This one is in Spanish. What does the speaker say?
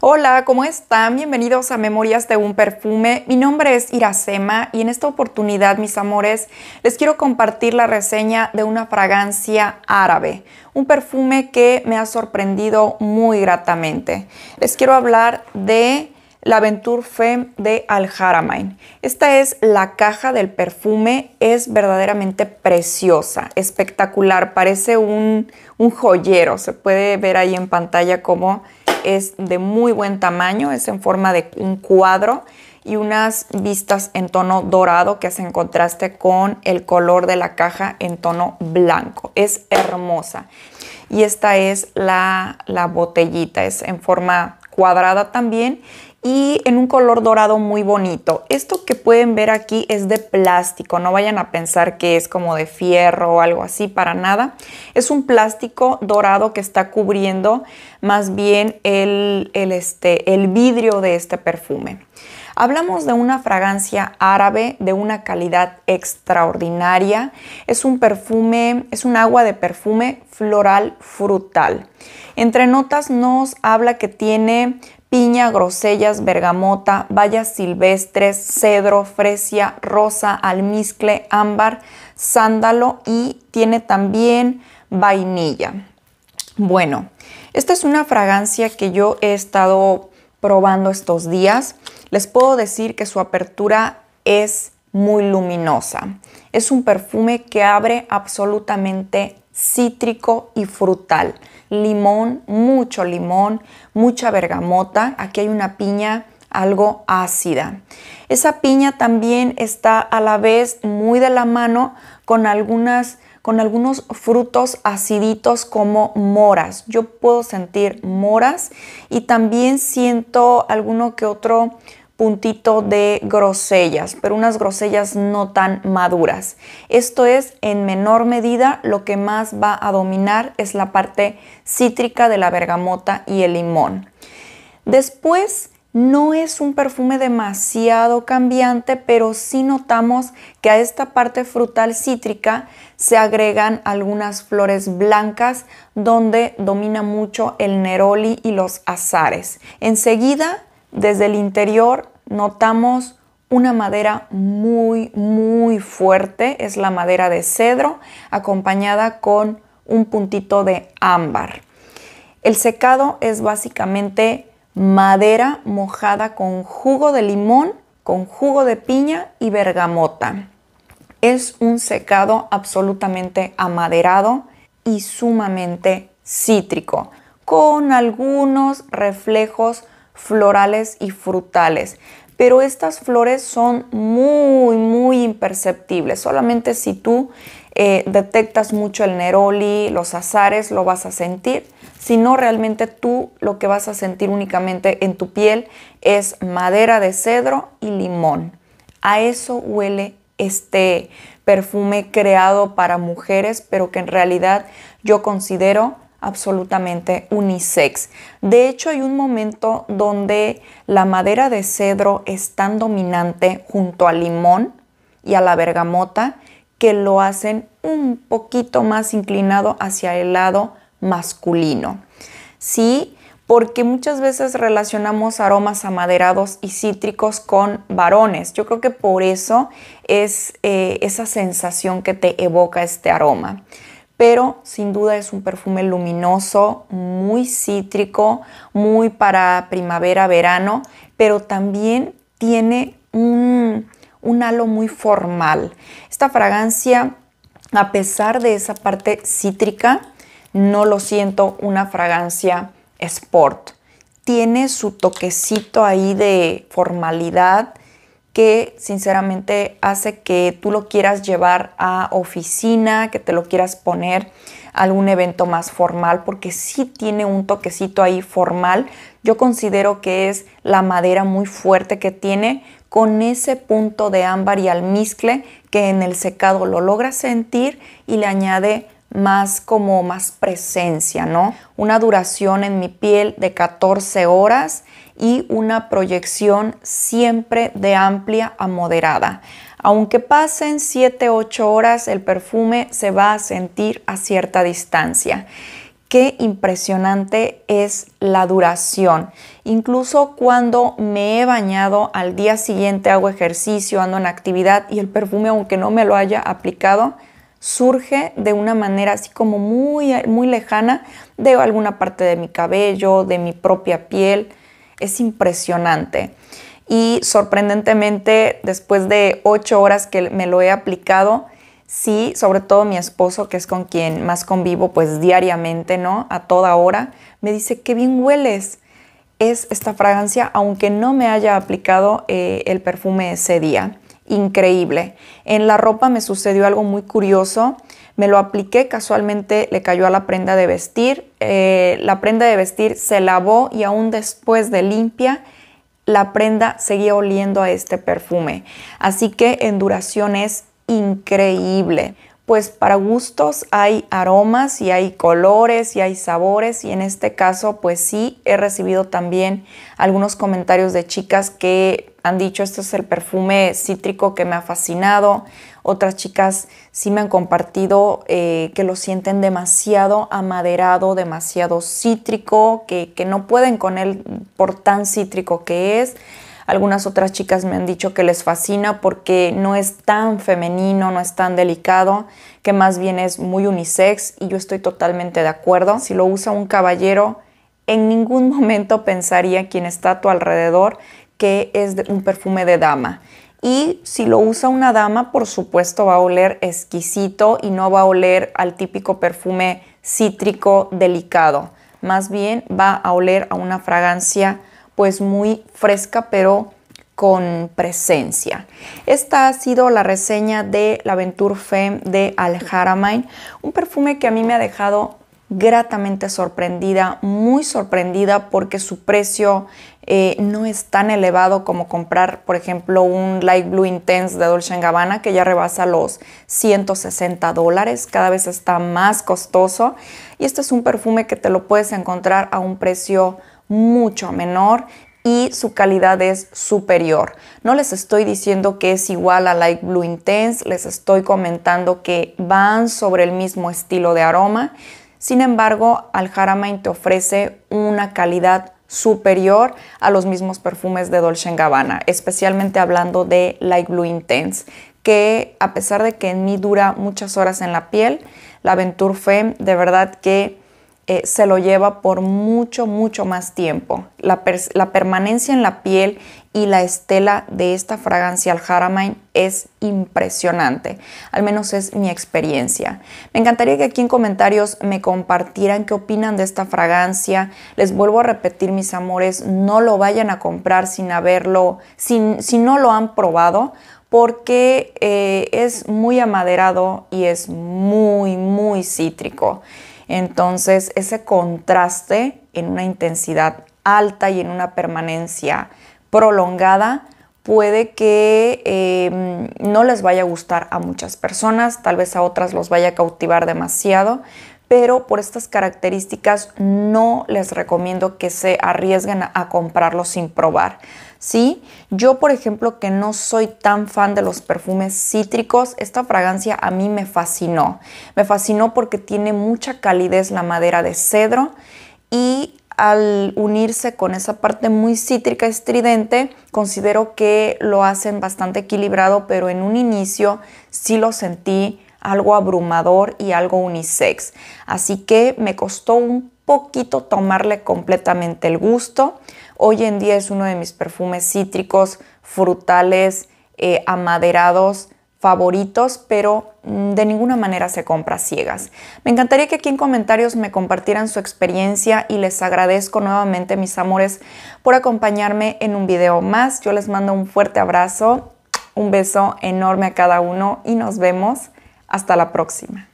Hola, ¿cómo están? Bienvenidos a Memorias de un Perfume. Mi nombre es Iracema y en esta oportunidad, mis amores, les quiero compartir la reseña de una fragancia árabe, un perfume que me ha sorprendido muy gratamente. Les quiero hablar de la Venture Femme de Al Haramain. Esta es la caja del perfume, es verdaderamente preciosa, espectacular, parece un, joyero, se puede ver ahí en pantalla cómo es de muy buen tamaño, es en forma de un cuadro y unas vistas en tono dorado que hacen contraste con el color de la caja en tono blanco. Es hermosa. Y esta es la, la botellita, es en forma cuadrada también y en un color dorado muy bonito. Esto que pueden ver aquí es de plástico, no vayan a pensar que es como de fierro o algo así, para nada. Es un plástico dorado que está cubriendo más bien el, este, el vidrio de este perfume. Hablamos de una fragancia árabe de una calidad extraordinaria. Es un perfume, es un agua de perfume floral frutal. Entre notas nos habla que tiene piña, grosellas, bergamota, bayas silvestres, cedro, fresia, rosa, almizcle, ámbar, sándalo y tiene también vainilla. Bueno, esta es una fragancia que yo he estado probando estos días, les puedo decir que su apertura es muy luminosa. Es un perfume que abre absolutamente cítrico y frutal. Limón, mucho limón, mucha bergamota. Aquí hay una piña algo ácida. Esa piña también está a la vez muy de la mano con algunas con algunos frutos aciditos como moras. Yo puedo sentir moras y también siento alguno que otro puntito de grosellas, pero unas grosellas no tan maduras. Esto es en menor medida lo que más va a dominar es la parte cítrica de la bergamota y el limón. Después no es un perfume demasiado cambiante, pero sí notamos que a esta parte frutal cítrica se agregan algunas flores blancas donde domina mucho el neroli y los azares. Enseguida, desde el interior, notamos una madera muy, muy fuerte. Es la madera de cedro acompañada con un puntito de ámbar. El secado es básicamente madera mojada con jugo de limón, con jugo de piña y bergamota. Es un secado absolutamente amaderado y sumamente cítrico, con algunos reflejos florales y frutales. Pero estas flores son muy, muy imperceptibles. Solamente si tú eh, detectas mucho el neroli, los azares, lo vas a sentir, Si no, realmente tú lo que vas a sentir únicamente en tu piel es madera de cedro y limón. A eso huele este perfume creado para mujeres, pero que en realidad yo considero absolutamente unisex. De hecho, hay un momento donde la madera de cedro es tan dominante junto al limón y a la bergamota que lo hacen un poquito más inclinado hacia el lado masculino. Sí, porque muchas veces relacionamos aromas amaderados y cítricos con varones. Yo creo que por eso es eh, esa sensación que te evoca este aroma. Pero sin duda es un perfume luminoso, muy cítrico, muy para primavera, verano, pero también tiene un, un halo muy formal. Esta fragancia, a pesar de esa parte cítrica, no lo siento una fragancia sport. Tiene su toquecito ahí de formalidad, que sinceramente hace que tú lo quieras llevar a oficina, que te lo quieras poner a algún evento más formal, porque sí tiene un toquecito ahí formal. Yo considero que es la madera muy fuerte que tiene con ese punto de ámbar y almizcle que en el secado lo logra sentir y le añade más como más presencia, ¿no? Una duración en mi piel de 14 horas y una proyección siempre de amplia a moderada. Aunque pasen 7-8 horas, el perfume se va a sentir a cierta distancia. Qué impresionante es la duración. Incluso cuando me he bañado, al día siguiente hago ejercicio, ando en actividad y el perfume, aunque no me lo haya aplicado, surge de una manera así como muy, muy lejana de alguna parte de mi cabello, de mi propia piel. Es impresionante. Y sorprendentemente, después de ocho horas que me lo he aplicado, sí, sobre todo mi esposo, que es con quien más convivo pues diariamente, ¿no? A toda hora, me dice, qué bien hueles. Es esta fragancia, aunque no me haya aplicado eh, el perfume ese día increíble. En la ropa me sucedió algo muy curioso. Me lo apliqué, casualmente le cayó a la prenda de vestir. Eh, la prenda de vestir se lavó y aún después de limpia, la prenda seguía oliendo a este perfume. Así que en duración es increíble. Pues para gustos hay aromas y hay colores y hay sabores y en este caso pues sí he recibido también algunos comentarios de chicas que han dicho, este es el perfume cítrico que me ha fascinado. Otras chicas sí me han compartido eh, que lo sienten demasiado amaderado, demasiado cítrico, que, que no pueden con él por tan cítrico que es. Algunas otras chicas me han dicho que les fascina porque no es tan femenino, no es tan delicado, que más bien es muy unisex y yo estoy totalmente de acuerdo. Si lo usa un caballero, en ningún momento pensaría quien está a tu alrededor que es un perfume de dama. Y si lo usa una dama, por supuesto va a oler exquisito y no va a oler al típico perfume cítrico delicado. Más bien va a oler a una fragancia pues muy fresca pero con presencia. Esta ha sido la reseña de la Venture Femme de Al Haramain, un perfume que a mí me ha dejado gratamente sorprendida, muy sorprendida porque su precio eh, no es tan elevado como comprar, por ejemplo, un Light Blue Intense de Dolce Gabbana que ya rebasa los 160 dólares, cada vez está más costoso y este es un perfume que te lo puedes encontrar a un precio mucho menor y su calidad es superior. No les estoy diciendo que es igual a Light Blue Intense, les estoy comentando que van sobre el mismo estilo de aroma. Sin embargo, Al Haramain te ofrece una calidad superior a los mismos perfumes de Dolce Gabbana, especialmente hablando de Light Blue Intense, que a pesar de que en mí dura muchas horas en la piel, la Venture Femme de verdad que eh, se lo lleva por mucho, mucho más tiempo. La, permanencia en la piel y la estela de esta fragancia al Haramain es impresionante, al menos es mi experiencia. Me encantaría que aquí en comentarios me compartieran qué opinan de esta fragancia. Les vuelvo a repetir, mis amores, no lo vayan a comprar sin haberlo, sin, si no lo han probado porque eh, es muy amaderado y es muy, muy cítrico. Entonces, ese contraste en una intensidad alta y en una permanencia prolongada puede que em, no les vaya a gustar a muchas personas, tal vez a otras los vaya a cautivar demasiado, pero por estas características no les recomiendo que se arriesguen a, comprarlo sin probar. ¿sí? Yo, por ejemplo, que no soy tan fan de los perfumes cítricos, esta fragancia a mí me fascinó. Me fascinó porque tiene mucha calidez la madera de cedro y al unirse con esa parte muy cítrica estridente, considero que lo hacen bastante equilibrado, pero en un inicio sí lo sentí algo abrumador y algo unisex. Así que me costó un poquito tomarle completamente el gusto. Hoy en día es uno de mis perfumes cítricos, frutales, eh, amaderados favoritos, pero mm, de ninguna manera se compra ciegas. Me encantaría que aquí en comentarios me compartieran su experiencia y les agradezco nuevamente, mis amores, por acompañarme en un video más. Yo les mando un fuerte abrazo, un beso enorme a cada uno y nos vemos hasta la próxima.